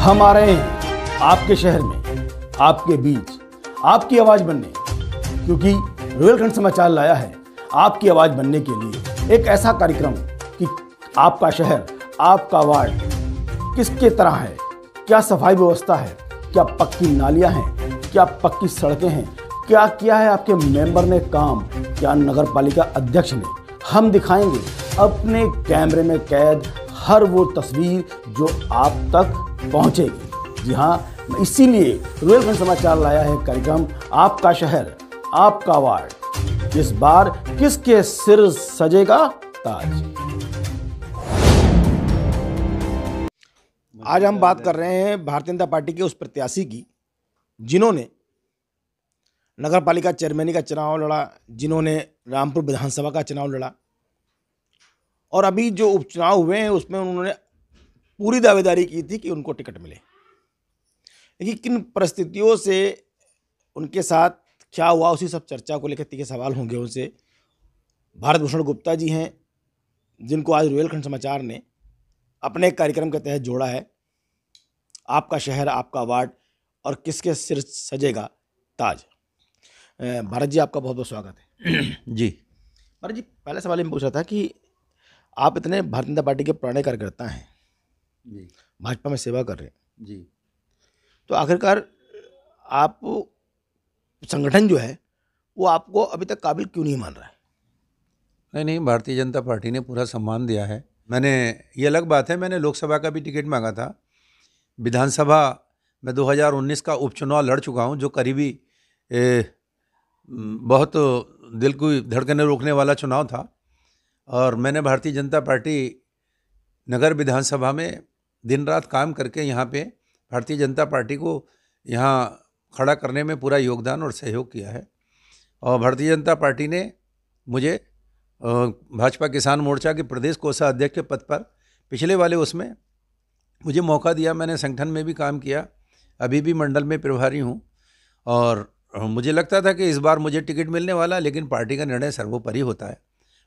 हम आ रहे हैं आपके शहर में आपके बीच आपकी आवाज़ बनने क्योंकि रोयलखंड समाचार लाया है आपकी आवाज़ बनने के लिए एक ऐसा कार्यक्रम कि आपका शहर आपका वार्ड किसके तरह है क्या सफाई व्यवस्था है क्या पक्की नालियाँ हैं क्या पक्की सड़कें हैं क्या किया है आपके मेंबर ने काम क्या नगर पालिका अध्यक्ष ने हम दिखाएंगे अपने कैमरे में कैद हर वो तस्वीर जो आप तक पहुंचेगी जी हाँ इसीलिए रुरलगंज समाचार लाया है कार्यक्रम आपका शहर आपका वार्ड इस बार किसके सिर सजेगा ताज आज हम बात कर रहे हैं भारतीय जनता पार्टी के उस प्रत्याशी की जिन्होंने नगर पालिका चेयरमैनी का चुनाव लड़ा जिन्होंने रामपुर विधानसभा का चुनाव लड़ा और अभी जो उपचुनाव हुए हैं उसमें उन्होंने पूरी दावेदारी की थी कि उनको टिकट मिले देखिए किन परिस्थितियों से उनके साथ क्या हुआ उसी सब चर्चा को लेकर तीखे सवाल होंगे उनसे भारत भूषण गुप्ता जी हैं जिनको आज रोयलखंड समाचार ने अपने कार्यक्रम के तहत जोड़ा है आपका शहर आपका वार्ड और किसके सिर सजेगा ताज भारत जी आपका बहुत बहुत स्वागत है जी भारत जी पहले सवाल ये मैं रहा था कि आप इतने भारतीय जनता पार्टी के पुराने कार्यकर्ता हैं जी भाजपा में सेवा कर रहे हैं जी तो आखिरकार आप संगठन जो है वो आपको अभी तक काबिल क्यों नहीं मान रहा है नहीं नहीं भारतीय जनता पार्टी ने पूरा सम्मान दिया है मैंने ये अलग बात है मैंने लोकसभा का भी टिकट मांगा था विधानसभा मैं 2019 का उपचुनाव लड़ चुका हूँ जो करीबी ए, बहुत दिल को धड़कने रोकने वाला चुनाव था और मैंने भारतीय जनता पार्टी नगर विधानसभा में दिन रात काम करके यहाँ पे भारतीय जनता पार्टी को यहाँ खड़ा करने में पूरा योगदान और सहयोग किया है और भारतीय जनता पार्टी ने मुझे भाजपा किसान मोर्चा के प्रदेश कोषाध्यक्ष के पद पर पिछले वाले उसमें मुझे मौका दिया मैंने संगठन में भी काम किया अभी भी मंडल में प्रभारी हूँ और मुझे लगता था कि इस बार मुझे टिकट मिलने वाला लेकिन पार्टी का निर्णय सर्वोपरि होता है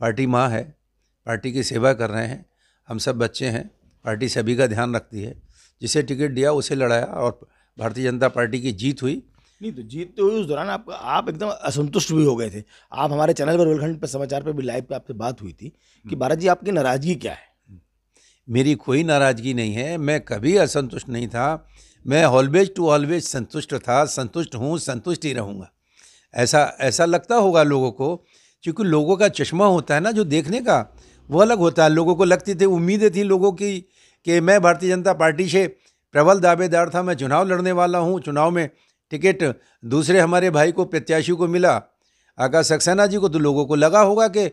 पार्टी माँ है पार्टी की सेवा कर रहे हैं हम सब बच्चे हैं पार्टी सभी का ध्यान रखती है जिसे टिकट दिया उसे लड़ाया और भारतीय जनता पार्टी की जीत हुई नहीं तो जीतते तो हुए उस दौरान आप आप एकदम असंतुष्ट भी हो गए थे आप हमारे चैनल पर वेलखंड पर समाचार पर भी लाइव पर आपसे बात हुई थी कि भारत हम्म। जी आपकी नाराज़गी क्या है मेरी कोई नाराज़गी नहीं है मैं कभी असंतुष्ट नहीं था मैं ऑलवेज टू ऑलवेज संतुष्ट था संतुष्ट हूँ संतुष्ट ही रहूँगा ऐसा ऐसा लगता होगा लोगों को क्योंकि लोगों का चश्मा होता है ना जो देखने का वो अलग होता है लोगों को लगती थी उम्मीदें थी लोगों की कि मैं भारतीय जनता पार्टी से प्रबल दावेदार था मैं चुनाव लड़ने वाला हूँ चुनाव में टिकट दूसरे हमारे भाई को प्रत्याशी को मिला आकाश सक्सेना जी को तो लोगों को लगा होगा कि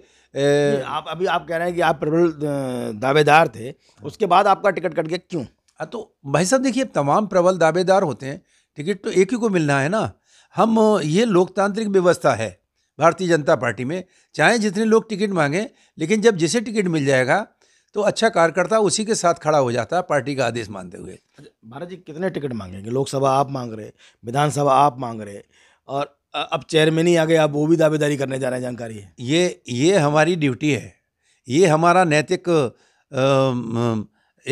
आप अभी आप कह रहे हैं कि आप प्रबल दावेदार थे उसके बाद आपका टिकट कट गया क्यों हाँ तो भाई साहब देखिए तमाम प्रबल दावेदार होते हैं टिकट तो एक ही को मिलना है ना हम ये लोकतांत्रिक व्यवस्था है भारतीय जनता पार्टी में चाहे जितने लोग टिकट मांगें लेकिन जब जिसे टिकट मिल जाएगा तो अच्छा कार्यकर्ता उसी के साथ खड़ा हो जाता है पार्टी का आदेश मानते हुए अच्छा, भारत जी कितने टिकट मांगेंगे लोकसभा आप मांग रहे विधानसभा आप मांग रहे और अब चेयरमैन ही आ गए आप वो भी दावेदारी करने जा रहे हैं जानकारी है ये ये हमारी ड्यूटी है ये हमारा नैतिक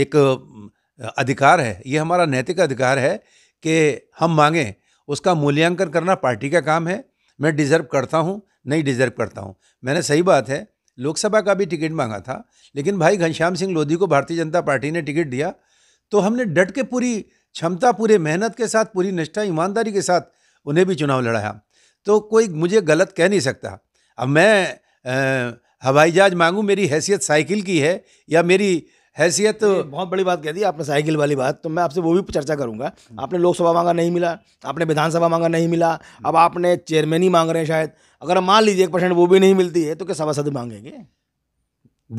एक अधिकार है ये हमारा नैतिक अधिकार है कि हम मांगें उसका मूल्यांकन करना पार्टी का काम है मैं डिज़र्व करता हूँ नहीं डिज़र्व करता हूँ मैंने सही बात है लोकसभा का भी टिकट मांगा था लेकिन भाई घनश्याम सिंह लोधी को भारतीय जनता पार्टी ने टिकट दिया तो हमने डट के पूरी क्षमता पूरे मेहनत के साथ पूरी निष्ठा ईमानदारी के साथ उन्हें भी चुनाव लड़ाया तो कोई मुझे गलत कह नहीं सकता अब मैं हवाई जहाज मांगूँ मेरी हैसियत साइकिल की है या मेरी हैसियत तो बहुत बड़ी बात कह दी आपने साइकिल वाली बात तो मैं आपसे वो भी चर्चा करूंगा आपने लोकसभा मांगा नहीं मिला आपने विधानसभा मांगा नहीं मिला अब आपने चेयरमैन ही मांग रहे हैं शायद अगर मान लीजिए एक परसेंट वो भी नहीं मिलती है तो क्या सभासद मांगेंगे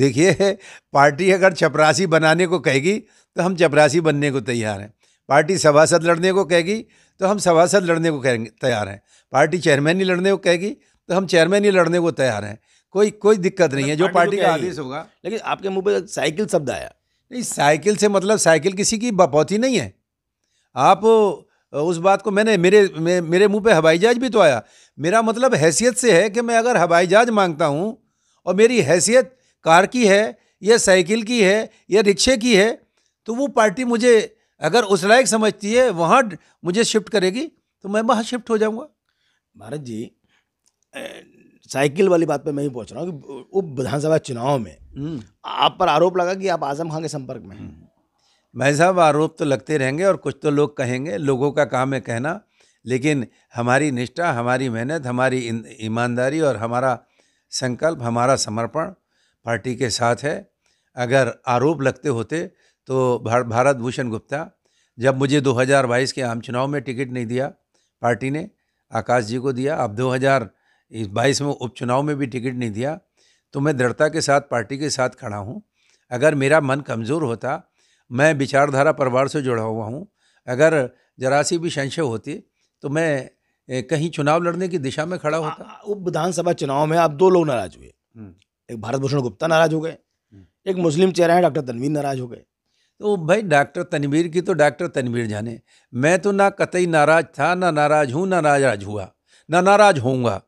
देखिए पार्टी अगर चपरासी बनाने को कहेगी तो हम चपरासी बनने को तैयार हैं पार्टी सभासद लड़ने को कहेगी तो हम सभासद लड़ने को तैयार हैं पार्टी चेयरमैन ही लड़ने को कहेगी तो हम चेयरमैन ही लड़ने को तैयार हैं कोई कोई दिक्कत नहीं है जो मतलब पार्टी तो का आदेश होगा लेकिन आपके मुंह पर साइकिल शब्द आया नहीं साइकिल से मतलब साइकिल किसी की बपौती नहीं है आप उस बात को मैंने मेरे मेरे मुंह पे हवाई जहाज भी तो आया मेरा मतलब हैसियत से है कि मैं अगर हवाई जहाज मांगता हूँ और मेरी हैसियत कार की है या साइकिल की है या रिक्शे की है तो वो पार्टी मुझे अगर उस लायक समझती है वहाँ मुझे शिफ्ट करेगी तो मैं वहाँ शिफ्ट हो जाऊँगा भारत जी साइकिल वाली बात पे मैं ही पहुंच रहा हूँ कि उप विधानसभा चुनाव में हम्म। आप पर आरोप लगा कि आप आजम खान के संपर्क में हैं हम्म। भाई साहब आरोप तो लगते रहेंगे और कुछ तो लोग कहेंगे लोगों का काम है कहना लेकिन हमारी निष्ठा हमारी मेहनत हमारी ईमानदारी और हमारा संकल्प हमारा समर्पण पार्टी के साथ है अगर आरोप लगते होते तो भारत भूषण गुप्ता जब मुझे 2022 के आम चुनाव में टिकट नहीं दिया पार्टी ने आकाश जी को दिया अब इस बाईस में उपचुनाव में भी टिकट नहीं दिया तो मैं दृढ़ता के साथ पार्टी के साथ खड़ा हूँ अगर मेरा मन कमज़ोर होता मैं विचारधारा परिवार से जुड़ा हुआ हूँ अगर जरा सी भी संशय होती तो मैं कहीं चुनाव लड़ने की दिशा में खड़ा होता उप विधानसभा चुनाव में आप दो लोग नाराज हुए हम्म। एक भारत भूषण गुप्ता नाराज हो गए हम्म। एक मुस्लिम चेहरा है डॉक्टर तनवीर नाराज हो गए तो भाई डॉक्टर तनवीर की तो डॉक्टर तनवीर जाने मैं तो ना कतई नाराज था ना नाराज हूँ ना नाराज हुआ ना नाराज होऊंगा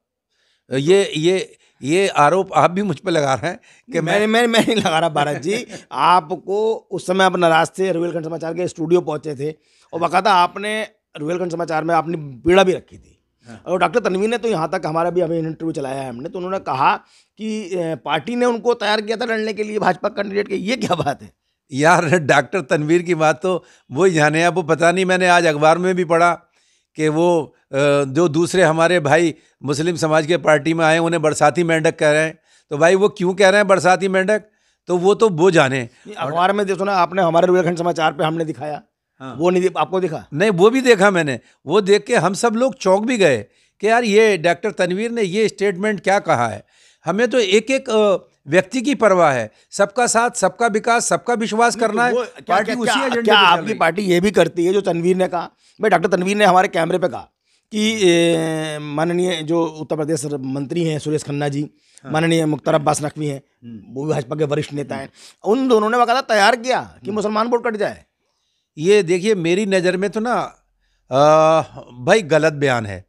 ये ये ये आरोप आप भी मुझ पर लगा रहे हैं कि मैंने मैं मैं नहीं लगा रहा भारत जी आपको उस समय आप नाराज थे रुहेलखंड समाचार के स्टूडियो पहुंचे थे और बकायदा आपने रुहेलखंड समाचार में आपने पीड़ा भी रखी थी हाँ। और डॉक्टर तनवीर ने तो यहाँ तक हमारा भी हमें इंटरव्यू चलाया है हमने तो उन्होंने कहा कि पार्टी ने उनको तैयार किया था लड़ने के लिए भाजपा कैंडिडेट के ये क्या बात है यार डॉक्टर तनवीर की बात तो वही जाने आप वो पता नहीं मैंने आज अखबार में भी पढ़ा कि वो जो दूसरे हमारे भाई मुस्लिम समाज के पार्टी में आए उन्हें बरसाती मेंढक कह रहे हैं तो भाई वो क्यों कह रहे हैं बरसाती मेंढक तो वो तो वो जाने अखबार में देखो ना आपने हमारे रुलखंड समाचार पे हमने दिखाया हाँ। वो नहीं आपको दिखा नहीं वो भी देखा मैंने वो देख के हम सब लोग चौंक भी गए कि यार ये डॉक्टर तनवीर ने ये स्टेटमेंट क्या कहा है हमें तो एक एक व्यक्ति की परवाह है सबका साथ सबका विकास सबका विश्वास तो करना है पार्टी उसी क्या, क्या आपकी पार्टी ये भी करती है जो तनवीर ने कहा भाई डॉक्टर तनवीर ने हमारे कैमरे पे कहा कि माननीय जो उत्तर प्रदेश मंत्री हैं सुरेश खन्ना जी हाँ। माननीय मुख्तार अब्बास नकवी हैं हम्म। वो भी भाजपा के वरिष्ठ नेता हैं उन दोनों ने बकायदा तैयार किया कि हम्म। मुसलमान वोट कट जाए ये देखिए मेरी नज़र में तो ना भाई गलत बयान है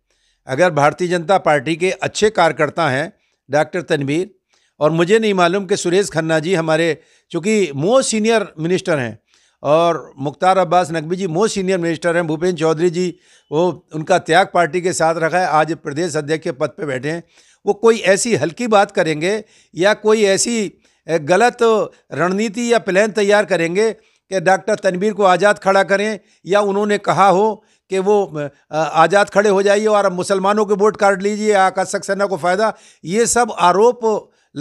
अगर भारतीय जनता पार्टी के अच्छे कार्यकर्ता हैं डॉक्टर तनवीर और मुझे नहीं मालूम कि सुरेश खन्ना जी हमारे चूँकि मोस्ट सीनियर मिनिस्टर हैं और Mukhtar Abbas Naqvi ji most senior minister हैं भूपेंद्र चौधरी जी वो उनका त्याग पार्टी के साथ रखा है आज प्रदेश अध्यक्ष के पद पर बैठे हैं वो कोई ऐसी हल्की बात करेंगे या कोई ऐसी गलत रणनीति या प्लान तैयार करेंगे कि डॉक्टर तनवीर को आज़ाद खड़ा करें या उन्होंने कहा हो कि वो आज़ाद खड़े हो जाइए और मुसलमानों के वोट काट लीजिए आकाश सक्सेना को फ़ायदा ये सब आरोप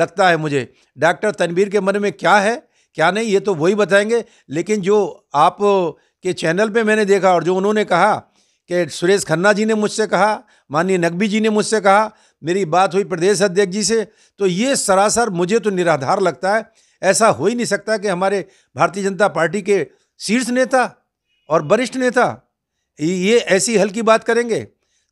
लगता है मुझे डॉक्टर तनवीर के मन में क्या है क्या नहीं ये तो वही बताएंगे लेकिन जो आप के चैनल पे मैंने देखा और जो उन्होंने कहा कि सुरेश खन्ना जी ने मुझसे कहा माननीय नकवी जी ने मुझसे कहा मेरी बात हुई प्रदेश अध्यक्ष जी से तो ये सरासर मुझे तो निराधार लगता है ऐसा हो ही नहीं सकता कि हमारे भारतीय जनता पार्टी के शीर्ष नेता और वरिष्ठ नेता ये ऐसी हल्की बात करेंगे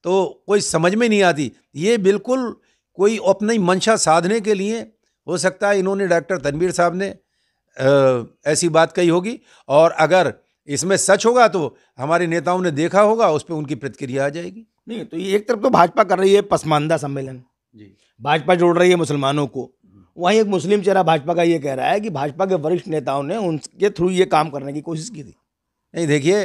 तो कोई समझ में नहीं आती ये बिल्कुल कोई अपनी मंशा साधने के लिए हो सकता है इन्होंने डॉक्टर तनवीर साहब ने ऐसी बात कही होगी और अगर इसमें सच होगा तो हमारे नेताओं ने देखा होगा उस पर उनकी प्रतिक्रिया आ जाएगी नहीं तो ये एक तरफ तो भाजपा कर रही है पसमानदा सम्मेलन जी भाजपा जोड़ रही है मुसलमानों को वहीं एक मुस्लिम चेहरा भाजपा का ये कह रहा है कि भाजपा के वरिष्ठ नेताओं ने उनके थ्रू ये काम करने की कोशिश की थी नहीं देखिए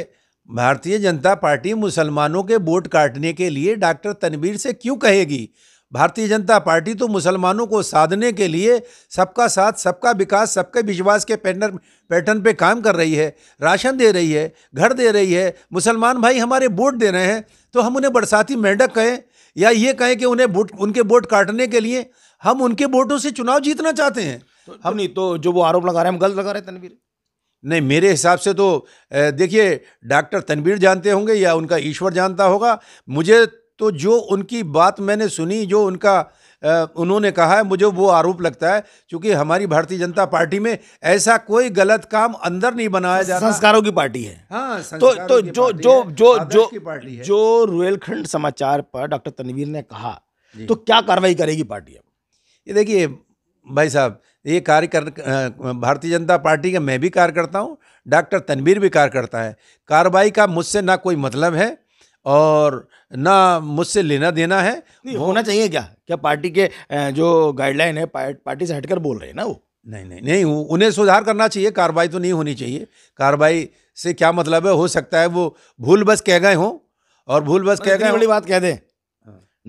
भारतीय जनता पार्टी मुसलमानों के वोट काटने के लिए डॉक्टर तनवीर से क्यों कहेगी भारतीय जनता पार्टी तो मुसलमानों को साधने के लिए सबका साथ सबका विकास सबके विश्वास के पैटर्न पैटर्न पे काम कर रही है राशन दे रही है घर दे रही है मुसलमान भाई हमारे वोट दे रहे हैं तो हम उन्हें बरसाती मेंढक कहें या ये कहें कि उन्हें वोट उनके वोट काटने के लिए हम उनके वोटों से चुनाव जीतना चाहते हैं तो, हम तो नहीं तो जो वो आरोप लगा रहे हैं हम गलत लगा रहे हैं तनवीर नहीं मेरे हिसाब से तो देखिए डॉक्टर तनवीर जानते होंगे या उनका ईश्वर जानता होगा मुझे तो जो उनकी बात मैंने सुनी जो उनका उन्होंने कहा है मुझे वो आरोप लगता है क्योंकि हमारी भारतीय जनता पार्टी में ऐसा कोई गलत काम अंदर नहीं बनाया जाता संस्कारों की पार्टी है हाँ तो तो जो जो जो जो जो रुएलखंड समाचार पर डॉक्टर तनवीर ने कहा तो क्या कार्रवाई करेगी पार्टी अब ये देखिए भाई साहब ये कार्य कर भारतीय जनता पार्टी का मैं भी कार्य करता हूँ डॉक्टर तनवीर भी कार्य करता है कार्रवाई का मुझसे ना कोई मतलब है और ना मुझसे लेना देना है नहीं होना चाहिए क्या क्या पार्टी के जो गाइडलाइन है पार्टी से हटकर बोल रहे हैं ना वो नहीं नहीं नहीं उन्हें सुधार करना चाहिए कार्रवाई तो नहीं होनी चाहिए कार्रवाई से क्या मतलब है हो सकता है वो भूल बस कह गए हों और भूल बस कह गए बड़ी बात कह दें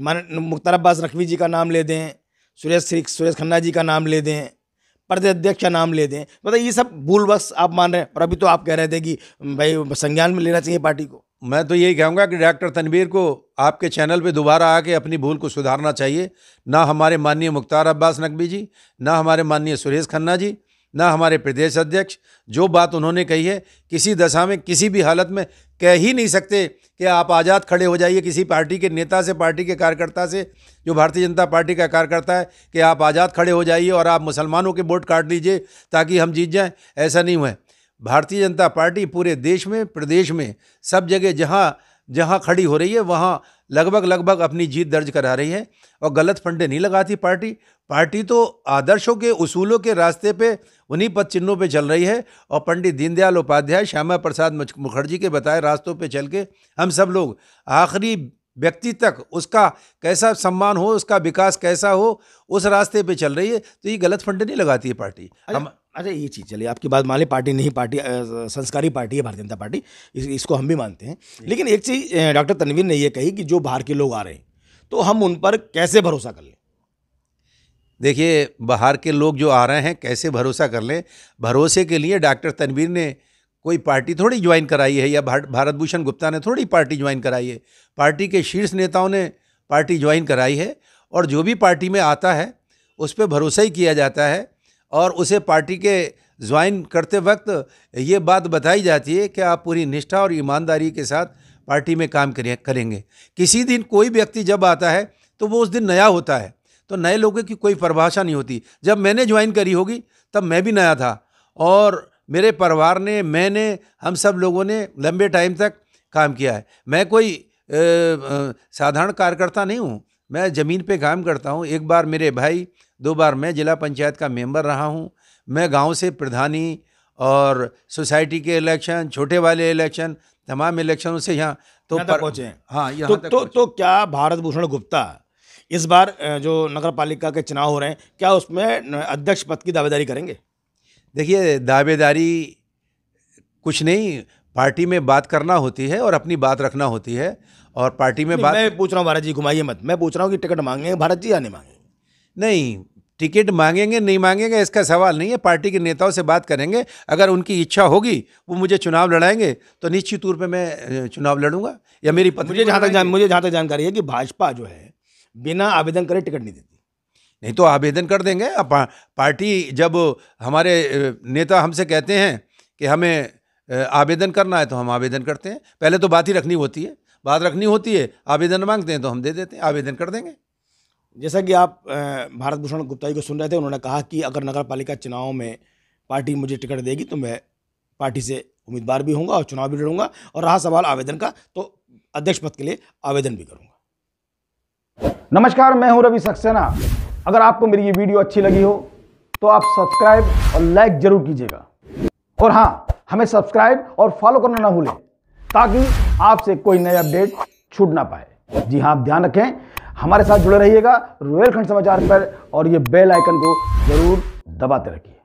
मान मुख्तार अब्बास नकवी जी का नाम ले दें सुरेश सुरेश खन्ना जी का नाम ले दें प्रदेश अध्यक्ष का नाम ले दें मतलब ये सब भूल बस आप मान रहे हैं और अभी तो आप कह रहे थे कि भाई संज्ञान में लेना चाहिए पार्टी को मैं तो यही कहूँगा कि डॉक्टर तनवीर को आपके चैनल पे दोबारा आके अपनी भूल को सुधारना चाहिए ना हमारे माननीय मुख्तार अब्बास नकवी जी ना हमारे माननीय सुरेश खन्ना जी ना हमारे प्रदेश अध्यक्ष जो बात उन्होंने कही है किसी दशा में किसी भी हालत में कह ही नहीं सकते कि आप आज़ाद खड़े हो जाइए किसी पार्टी के नेता से पार्टी के कार्यकर्ता से जो भारतीय जनता पार्टी का कार्यकर्ता है कि आप आज़ाद खड़े हो जाइए और आप मुसलमानों के वोट काट लीजिए ताकि हम जीत जाएँ ऐसा नहीं हुआ भारतीय जनता पार्टी पूरे देश में प्रदेश में सब जगह जहाँ जहाँ खड़ी हो रही है वहाँ लगभग लगभग अपनी जीत दर्ज करा रही है और गलत फंडे नहीं लगाती पार्टी पार्टी तो आदर्शों के उसूलों के रास्ते पे उन्हीं पद चिन्हों पर चल रही है और पंडित दीनदयाल उपाध्याय श्यामा प्रसाद मुखर्जी के बताए रास्तों पे चल के हम सब लोग आखिरी व्यक्ति तक उसका कैसा सम्मान हो उसका विकास कैसा हो उस रास्ते पे चल रही है तो ये गलत फंडे नहीं लगाती है पार्टी अच्छा, हम अच्छा ये चीज़ चलिए आपकी बात मान लें पार्टी नहीं पार्टी संस्कारी पार्टी है भारतीय जनता पार्टी इस, इसको हम भी मानते हैं लेकिन एक चीज़ डॉक्टर तनवीर ने ये कही कि जो बाहर के लोग आ रहे हैं तो हम उन पर कैसे भरोसा कर लें देखिए बाहर के लोग जो आ रहे हैं कैसे भरोसा कर लें भरोसे के लिए डॉक्टर तनवीर ने कोई पार्टी थोड़ी ज्वाइन कराई है या भारत भूषण गुप्ता ने थोड़ी पार्टी ज्वाइन कराई है पार्टी के शीर्ष नेताओं ने पार्टी ज्वाइन कराई है और जो भी पार्टी में आता है उस पर भरोसा ही किया जाता है और उसे पार्टी के ज्वाइन करते वक्त ये बात बताई जाती है कि आप पूरी निष्ठा और ईमानदारी के साथ पार्टी में काम करेंगे किसी दिन कोई व्यक्ति जब आता है तो वो उस दिन नया होता है तो नए लोगों की कोई परिभाषा नहीं होती जब मैंने ज्वाइन करी होगी तब मैं भी नया था और मेरे परिवार ने मैंने हम सब लोगों ने लंबे टाइम तक काम किया है मैं कोई साधारण कार्यकर्ता नहीं हूँ मैं ज़मीन पे काम करता हूँ एक बार मेरे भाई दो बार मैं जिला पंचायत का मेंबर रहा हूँ मैं गांव से प्रधानी और सोसाइटी के इलेक्शन छोटे वाले इलेक्शन तमाम इलेक्शनों से यहाँ तो पर, पहुँचे हाँ यहां तो, तक तो, तो क्या भारत भूषण गुप्ता इस बार जो नगर पालिका के चुनाव हो रहे हैं क्या उसमें अध्यक्ष पद की दावेदारी करेंगे देखिए दावेदारी कुछ नहीं पार्टी में बात करना होती है और अपनी बात रखना होती है और पार्टी में बात मैं पूछ रहा हूँ भारत जी घुमाइए मत मैं पूछ रहा हूँ कि टिकट मांगे भारत जी या नहीं मांगे नहीं टिकट मांगेंगे नहीं मांगेंगे इसका सवाल नहीं है पार्टी के नेताओं से बात करेंगे अगर उनकी इच्छा होगी वो मुझे चुनाव लड़ाएंगे तो निश्चित तौर पे मैं चुनाव लड़ूंगा या मेरी पत्नी मुझे जहाँ तक जान मुझे जहाँ तक जानकारी है कि भाजपा जो है बिना आवेदन करे टिकट नहीं देती नहीं तो आवेदन कर देंगे अब पार्टी जब हमारे नेता हमसे कहते हैं कि हमें आवेदन करना है तो हम आवेदन करते हैं पहले तो बात ही रखनी होती है बात रखनी होती है आवेदन मांगते हैं तो हम दे देते हैं आवेदन कर देंगे जैसा कि आप भारत भूषण गुप्ता जी को सुन रहे थे उन्होंने कहा कि अगर नगर पालिका चुनाव में पार्टी मुझे टिकट देगी तो मैं पार्टी से उम्मीदवार भी होंगे और चुनाव भी लड़ूंगा और रहा सवाल आवेदन का तो अध्यक्ष पद के लिए आवेदन भी करूंगा नमस्कार मैं हूं रवि सक्सेना अगर आपको मेरी ये वीडियो अच्छी लगी हो तो आप सब्सक्राइब और लाइक जरूर कीजिएगा और हाँ हमें सब्सक्राइब और फॉलो करना ना भूलें ताकि आपसे कोई नया अपडेट छूट ना पाए जी हाँ आप ध्यान रखें हमारे साथ जुड़े रहिएगा रोयल खंड समाचार पर और ये बेल आइकन को ज़रूर दबाते रखिए